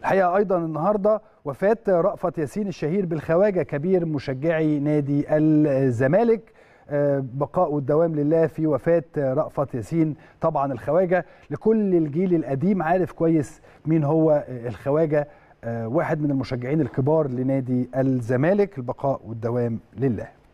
الحقيقه ايضا النهارده وفاه رأفت ياسين الشهير بالخواجه كبير مشجعي نادي الزمالك آه، بقاء والدوام لله في وفاة رأفت ياسين طبعا الخواجة لكل الجيل القديم عارف كويس مين هو آه، الخواجة آه، واحد من المشجعين الكبار لنادي الزمالك البقاء والدوام لله